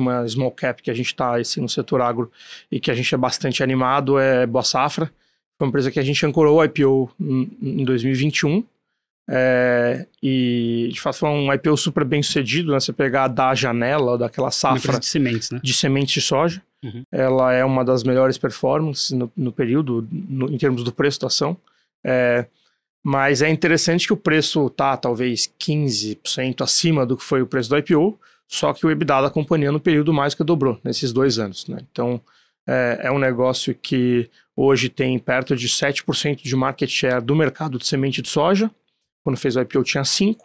uma small cap que a gente está assim, no setor agro e que a gente é bastante animado é Boa Safra. Foi uma empresa que a gente ancorou o IPO em 2021. É, eh, e de fato foi um IPO super bem sucedido, né? Você pegar da janela daquela safra de sementes, né? de sementes de soja, uhum. ela é uma das melhores performances no, no período, no, em termos do preço da ação. É, mas é interessante que o preço tá talvez 15% acima do que foi o preço do IPO, só que o EBITDA da companhia no período mais que dobrou nesses dois anos. Né? Então, é, é, um negócio que hoje tem perto de 7% de market share do mercado de semente de soja. Quando fez o IPO tinha 5%.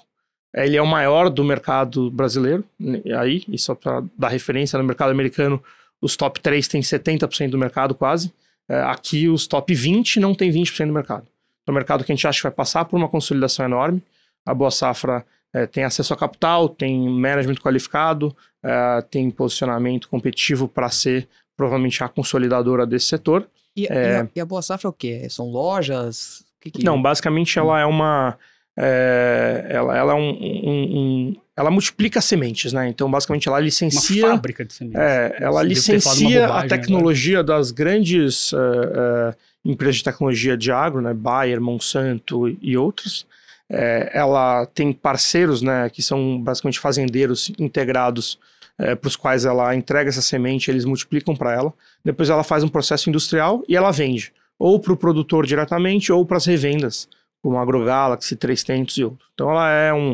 Ele é o maior do mercado brasileiro. Né? Aí, e só para dar referência, no mercado americano, os top 3 têm 70% do mercado quase. É, aqui, os top 20 não têm 20% do mercado. É então, um mercado que a gente acha que vai passar por uma consolidação enorme. A Boa Safra é, tem acesso a capital, tem management qualificado, é, tem posicionamento competitivo para ser provavelmente a consolidadora desse setor. E, é, e, a, e, a, Boa Safra é o quê? São lojas? Que que... Não, basicamente ela é uma. É, ela, ela é um, um, um, ela multiplica sementes, né? Então, basicamente, ela licencia. Uma fábrica de sementes. É, ela Você licencia a tecnologia das grandes é, empresas de tecnologia de agro, né? Bayer, Monsanto e outras é, ela tem parceiros, né, que são basicamente fazendeiros integrados é, para os quais ela entrega essa semente, eles multiplicam para ela. Depois ela faz um processo industrial e ela vende, ou para o produtor diretamente, ou para as revendas, como AgroGalaxy, 300 e outros. Então ela é um,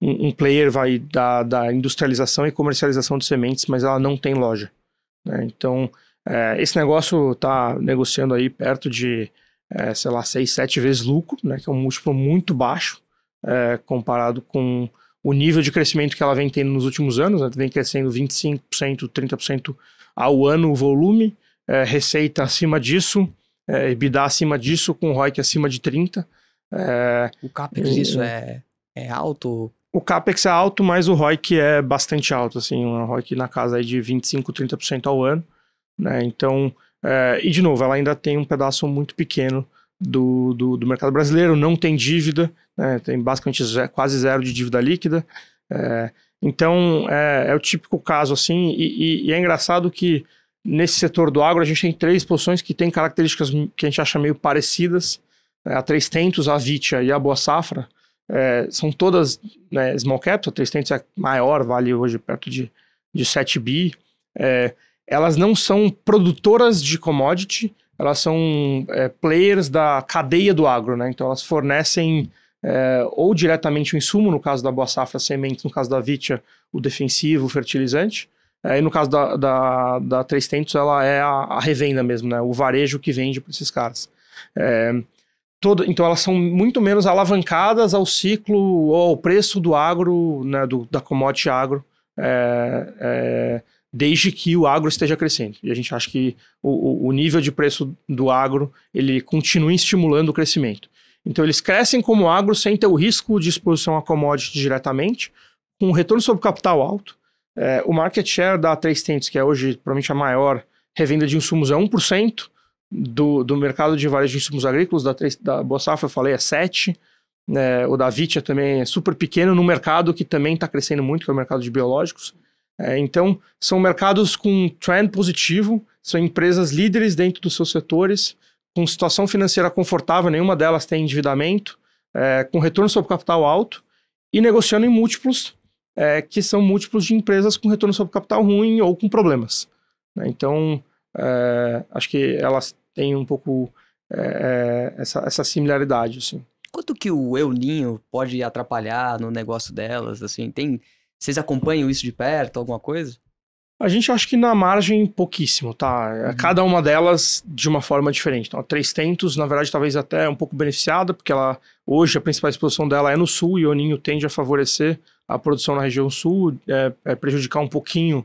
um, um player vai da, da, industrialização e comercialização de sementes, mas ela não tem loja. Né? Então é, esse negócio está negociando aí perto de é, sei lá, seis, sete vezes lucro, né, que é um múltiplo muito baixo é, comparado com o nível de crescimento que ela vem tendo nos últimos anos, né, vem crescendo 25%, 30% ao ano o volume, é, receita acima disso, é, EBITDA acima disso, com ROIC acima de 30%. É, o CAPEX disso é, é alto? O CAPEX é alto, mas o ROIC é bastante alto, assim, um ROIC na casa aí de 25%, 30% ao ano, né, então... É, e, de novo, ela ainda tem um pedaço muito pequeno do, do, do mercado brasileiro, não tem dívida, né, tem basicamente quase zero de dívida líquida. É, então, é, é, o típico caso assim, e, e, e, é engraçado que nesse setor do agro a gente tem três posições que têm características que a gente acha meio parecidas. É, a 300, a Vitia e a Boa Safra é, são todas né, small caps, a 300 é maior, vale hoje perto de, de 7 bi. É, elas não são produtoras de commodity, elas são é, players da cadeia do agro, né? Então elas fornecem é, ou diretamente o insumo, no caso da Boa Safra, sementes, no caso da Vitia, o defensivo, o fertilizante. É, e no caso da, da, da 300, ela é a, a, revenda mesmo, né? O varejo que vende para esses caras. É, todo, então elas são muito menos alavancadas ao ciclo ou ao preço do agro, né? Do, da commodity agro. É, é desde que o agro esteja crescendo. E a gente acha que o, o nível de preço do agro ele continua estimulando o crescimento. Então eles crescem como agro sem ter o risco de exposição a commodities diretamente, com um retorno sobre capital alto. É, o market share da 300, que é hoje provavelmente a maior revenda de insumos, é 1%. Do, do mercado de vários de insumos agrícolas, da, 3, da Boa Safra, eu falei, é 7%. É, o da Vitia também é super pequeno no mercado que também está crescendo muito, que é o mercado de biológicos. É, então, são mercados com trend positivo, são empresas líderes dentro dos seus setores, com situação financeira confortável, nenhuma delas tem endividamento, é, com retorno sobre capital alto e negociando em múltiplos, é, que são múltiplos de empresas com retorno sobre capital ruim ou com problemas. Né? Então, é, acho que elas têm um pouco é, é, essa, essa, similaridade. Assim. Quanto que o El Ninho pode atrapalhar no negócio delas? Assim, tem vocês acompanham isso de perto, alguma coisa? A gente acha que na margem pouquíssimo, tá? É, uhum. Cada uma delas de uma forma diferente. Então, a 300, na verdade, talvez até um pouco beneficiada, porque ela hoje a principal exposição dela é no sul e o Ninho tende a favorecer a produção na região sul, é, é prejudicar um pouquinho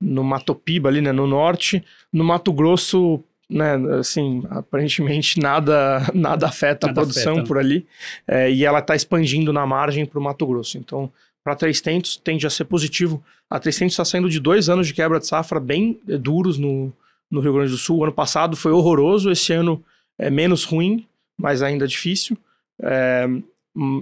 no Mato Piba ali, né, no norte. No Mato Grosso, né, assim, aparentemente nada nada afeta nada a produção afeta, né? por ali, é, e ela está expandindo na margem para o Mato Grosso. Então, para 300 tende a ser positivo. A 300 está saindo de dois anos de quebra de safra bem eh, duros no, no Rio Grande do Sul. O ano passado foi horroroso, esse ano é menos ruim, mas ainda difícil. É,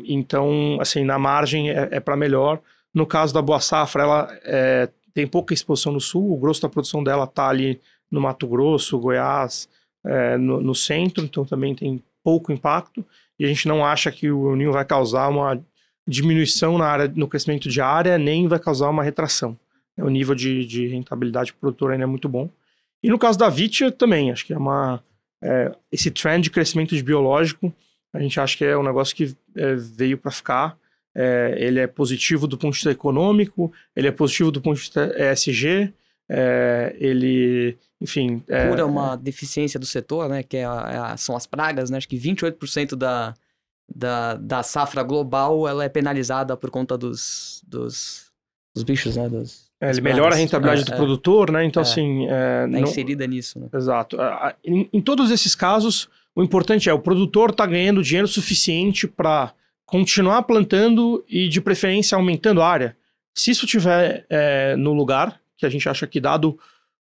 então, assim, na margem é, é para melhor. No caso da Boa Safra, ela é, tem pouca exposição no sul, o grosso da produção dela está ali no Mato Grosso, Goiás, no, no centro, então também tem pouco impacto. E a gente não acha que o Ninho vai causar uma diminuição na área, no crescimento de área, nem vai causar uma retração. O nível de, de rentabilidade produtora ainda é muito bom. E no caso da Vitia também, acho que é uma. É, esse trend de crescimento de biológico, a gente acha que é um negócio que é, veio para ficar. É, ele é positivo do ponto de vista econômico, ele é positivo do ponto de vista ESG, é, é, ele, enfim. Cura é, uma deficiência do setor, né? Que a, a, são as pragas, né? Acho que 28% da, da, da safra global, ela é penalizada por conta dos, dos, dos bichos, né? Dos, é, ele melhora a rentabilidade é, do é, produtor, né? Então, é. assim. É, tá inserida nisso, né? Exato. Em, em, todos esses casos, o importante é o produtor tá ganhando dinheiro suficiente para continuar plantando e, de preferência, aumentando a área. Se isso tiver é, no lugar, que a gente acha que, dado o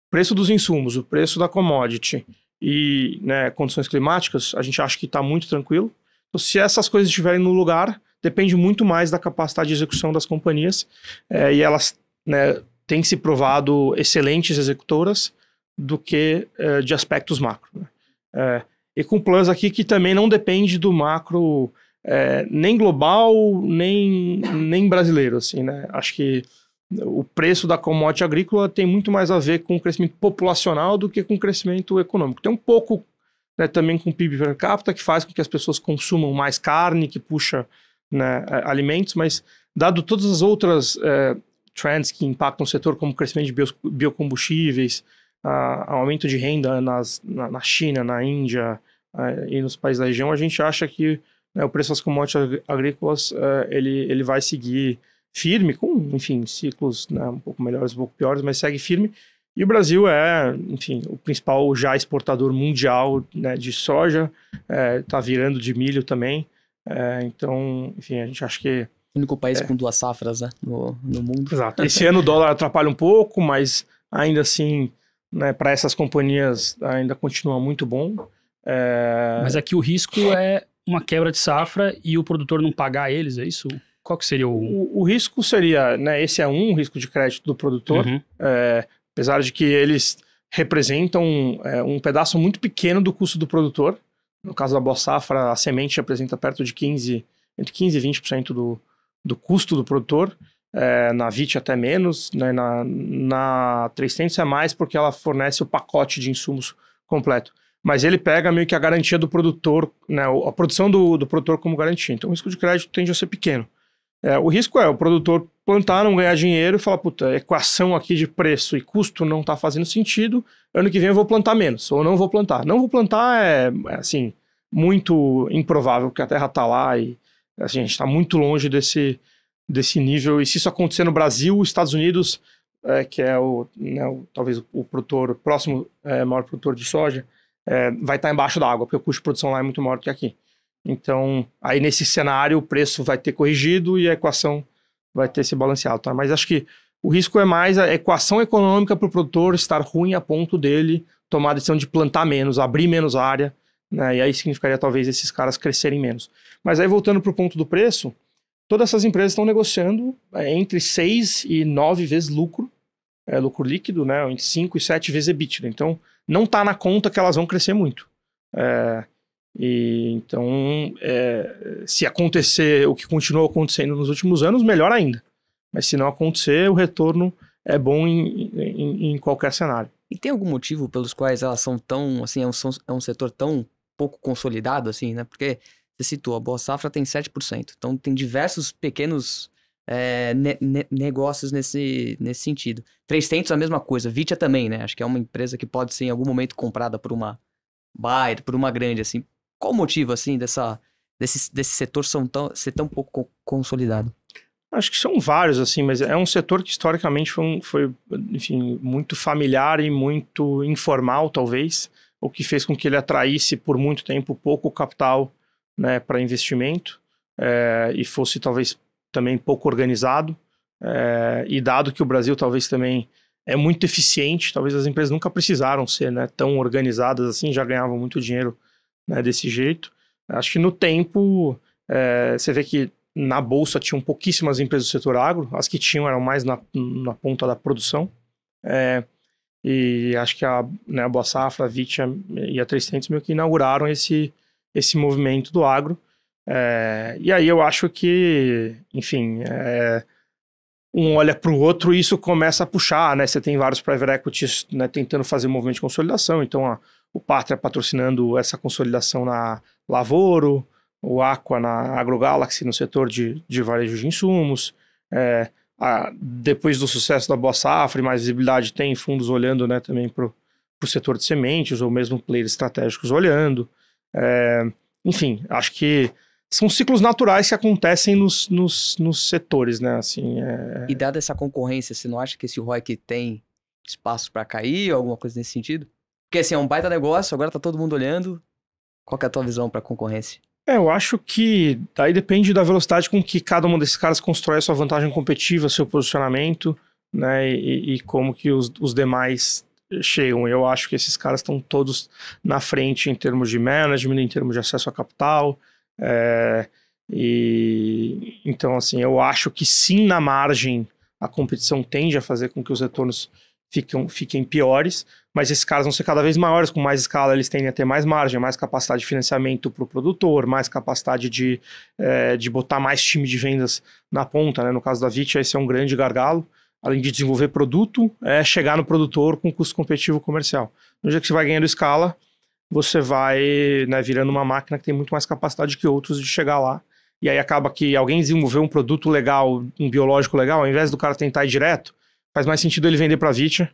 preço dos insumos, o preço da commodity e né, condições climáticas, a gente acha que está muito tranquilo se essas coisas estiverem no lugar, depende muito mais da capacidade de execução das companhias é, e elas né, têm se provado excelentes executoras do que é, de aspectos macro. Né? É, e com planos aqui que também não depende do macro nem global nem, nem brasileiro, assim, né? Acho que o preço da commodity agrícola tem muito mais a ver com o crescimento populacional do que com o crescimento econômico. Tem um pouco né, também com o PIB per capita, que faz com que as pessoas consumam mais carne, que puxa né, alimentos, mas dado todas as outras eh, trends que impactam o setor, como o crescimento de biocombustíveis, ah, aumento de renda nas, na, na China, na Índia e nos países da região, a gente acha que né, o preço das commodities agrícolas eh, ele, ele vai seguir firme, com, enfim, ciclos né, um pouco melhores, um pouco piores, mas segue firme. E o Brasil é, enfim, o principal já exportador mundial né, de soja, está é, tá virando de milho também. É, então, enfim, a gente acha que. O único país é... com duas safras né, no, no mundo. Exato. Esse ano o dólar atrapalha um pouco, mas ainda assim, né, para essas companhias ainda continua muito bom. É, mas aqui o risco é uma quebra de safra e o produtor não pagar eles, é isso? Qual que seria o... o... o risco seria, né, esse é um risco de crédito do produtor, uhum. é, apesar de que eles representam é, um pedaço muito pequeno do custo do produtor. No caso da Boa Safra, a semente representa perto de 15, entre 15 e 20% do, do custo do produtor. É, na VIT até menos, né? na, na 300 é mais porque ela fornece o pacote de insumos completo. Mas ele pega meio que a garantia do produtor, né? a produção do, do produtor como garantia. Então o risco de crédito tende a ser pequeno. É, o risco é o produtor plantar, não ganhar dinheiro e falar, puta, a equação aqui de preço e custo não está fazendo sentido, ano que vem eu vou plantar menos, ou não vou plantar. Não vou plantar é, é assim, muito improvável, porque a terra está lá e assim, a gente está muito longe desse, desse nível. E se isso acontecer no Brasil, Estados Unidos, é, que é o, né, o, talvez o produtor, próximo é, maior produtor de soja, é, vai estar tá embaixo da água, porque o custo de produção lá é muito maior do que aqui. Então, aí nesse cenário, o preço vai ter corrigido e a equação vai ter se balanceado. Tá? Mas acho que o risco é mais a equação econômica para o produtor estar ruim a ponto dele tomar a decisão de plantar menos, abrir menos área, né? e aí significaria talvez esses caras crescerem menos. Mas aí voltando para o ponto do preço, todas essas empresas estão negociando é, entre 6 e 9 vezes lucro, é, lucro líquido, né? entre 5 e 7 vezes EBITDA. Então, não está na conta que elas vão crescer muito. É, e, então, é, se acontecer o que continuou acontecendo nos últimos anos, melhor ainda. Mas se não acontecer, o retorno é bom em, em, em qualquer cenário. E tem algum motivo pelos quais elas são tão, assim, é um, é um setor tão pouco consolidado, assim, né? Porque você citou, a Boa Safra tem 7%. Então, tem diversos pequenos é, ne ne negócios nesse, nesse sentido. 300 a mesma coisa. Vitia também, né? Acho que é uma empresa que pode ser, em algum momento, comprada por uma Bayer, por uma grande, assim. Qual o motivo, assim, dessa, desse, desse setor são tão, ser tão pouco consolidado? Acho que são vários, assim, mas é um setor que historicamente foi, um, foi enfim, muito familiar e muito informal, talvez, o que fez com que ele atraísse por muito tempo pouco capital né, para investimento é, e fosse talvez também pouco organizado. É, e dado que o Brasil talvez também é muito eficiente, talvez as empresas nunca precisaram ser né, tão organizadas assim, já ganhavam muito dinheiro né, desse jeito. Acho que no tempo, é, você vê que na bolsa tinham pouquíssimas empresas do setor agro, as que tinham eram mais na, na ponta da produção. É, e acho que a, né, a Boa Safra, a Vitia e a 300 meio que inauguraram esse, esse movimento do agro. É, e aí eu acho que, enfim, é, um olha para o outro e isso começa a puxar, né? Você tem vários private equities né, tentando fazer movimento de consolidação, então a, o Pátria patrocinando essa consolidação na Lavoro, o Aqua na AgroGalaxy no setor de, de varejo de insumos. É, a, depois do sucesso da Boa Safra, mais visibilidade tem fundos olhando né, também para o setor de sementes ou mesmo players estratégicos olhando. É, enfim, acho que são ciclos naturais que acontecem nos, nos, nos setores, né? Assim, é... E dada essa concorrência, você não acha que esse ROI que tem espaço para cair, alguma coisa nesse sentido? Porque assim, é um baita negócio, agora tá todo mundo olhando. Qual é a tua visão para concorrência? É, eu acho que aí depende da velocidade com que cada um desses caras constrói a sua vantagem competitiva, seu posicionamento, né? E, e como que os, os demais chegam. Eu acho que esses caras estão todos na frente em termos de management, em termos de acesso a capital. É, e então, assim, eu acho que sim, na margem, a competição tende a fazer com que os retornos fiquem, fiquem piores, mas esses caras vão ser cada vez maiores, com mais escala eles tendem a ter mais margem, mais capacidade de financiamento para o produtor, mais capacidade de, é, de botar mais time de vendas na ponta. Né? No caso da VIT, esse é um grande gargalo. Além de desenvolver produto, é chegar no produtor com custo competitivo comercial. No dia que você vai ganhando escala, você vai né, virando uma máquina que tem muito mais capacidade que outros de chegar lá. E aí acaba que alguém desenvolveu um produto legal, um biológico legal, ao invés do cara tentar ir direto, faz mais sentido ele vender para a Vitia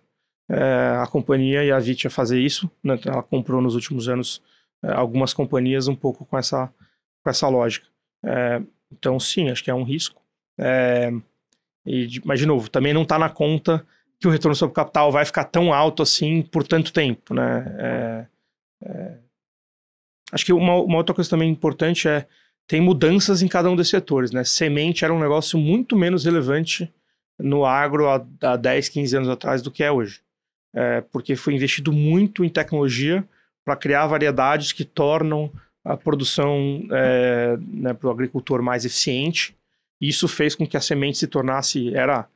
é, a companhia e a Vitia a fazer isso. Né? Então, ela comprou nos últimos anos é, algumas companhias um pouco com essa, com essa lógica. É, então, sim, acho que é um risco. É, e, mas, de novo, também não está na conta que o retorno sobre capital vai ficar tão alto assim por tanto tempo. Né? É, é, acho que uma, uma outra coisa também importante é tem mudanças em cada um dos setores, né? Semente era um negócio muito menos relevante no agro há, há 10, 15 anos atrás do que é hoje é, porque foi investido muito em tecnologia para criar variedades que tornam a produção é, né, para o agricultor mais eficiente. isso fez com que a semente se tornasse, era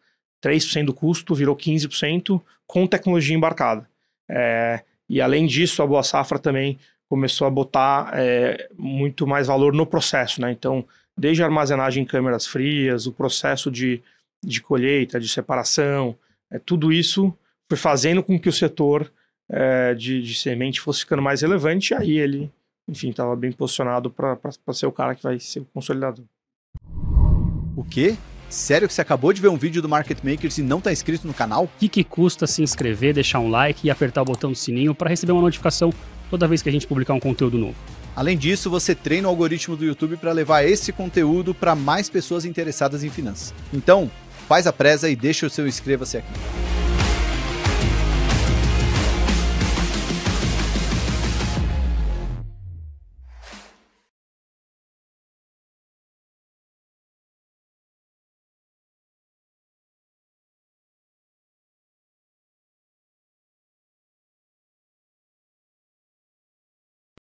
3% do custo, virou 15% com tecnologia embarcada. É, e além disso, a Boa Safra também começou a botar é, muito mais valor no processo. Né? Então, desde a armazenagem em câmeras frias, o processo de, de colheita, de separação, é, tudo isso foi fazendo com que o setor é, de, de, semente fosse ficando mais relevante, aí ele, enfim, estava bem posicionado para ser o cara que vai ser o consolidador. O quê? Sério que você acabou de ver um vídeo do Market Makers e não está inscrito no canal? O que, que custa se inscrever, deixar um like e apertar o botão do sininho para receber uma notificação toda vez que a gente publicar um conteúdo novo? Além disso, você treina o algoritmo do YouTube para levar esse conteúdo para mais pessoas interessadas em finanças. Então, faz a presa e deixa o seu inscreva-se aqui.